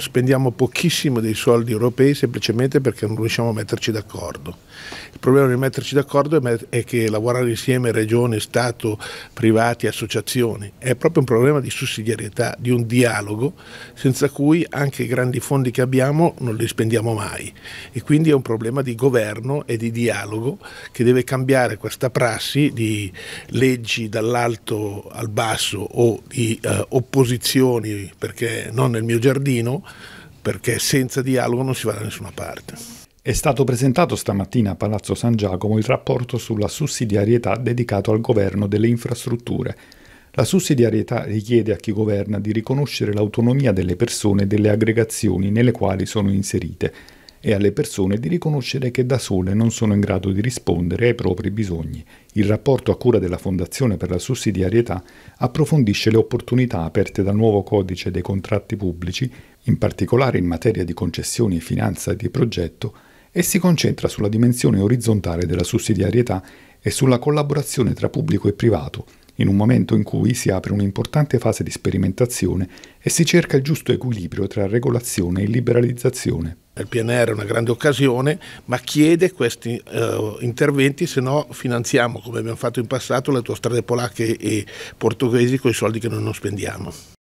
Spendiamo pochissimo dei soldi europei semplicemente perché non riusciamo a metterci d'accordo. Il problema di metterci d'accordo è che lavorare insieme regione, Stato, privati, associazioni è proprio un problema di sussidiarietà, di un dialogo senza cui anche i grandi fondi che abbiamo non li spendiamo mai e quindi è un problema di governo e di dialogo che deve cambiare questa prassi di leggi dall'alto al basso o di eh, opposizioni perché non nel mio giardino perché senza dialogo non si va da nessuna parte. È stato presentato stamattina a Palazzo San Giacomo il rapporto sulla sussidiarietà dedicato al governo delle infrastrutture. La sussidiarietà richiede a chi governa di riconoscere l'autonomia delle persone e delle aggregazioni nelle quali sono inserite e alle persone di riconoscere che da sole non sono in grado di rispondere ai propri bisogni. Il rapporto a cura della Fondazione per la sussidiarietà approfondisce le opportunità aperte dal nuovo codice dei contratti pubblici, in particolare in materia di concessioni e finanza di progetto, e si concentra sulla dimensione orizzontale della sussidiarietà e sulla collaborazione tra pubblico e privato, in un momento in cui si apre un'importante fase di sperimentazione e si cerca il giusto equilibrio tra regolazione e liberalizzazione. Il PNR è una grande occasione, ma chiede questi uh, interventi, se no finanziamo, come abbiamo fatto in passato, le autostrade polacche e portoghesi con i soldi che noi non spendiamo.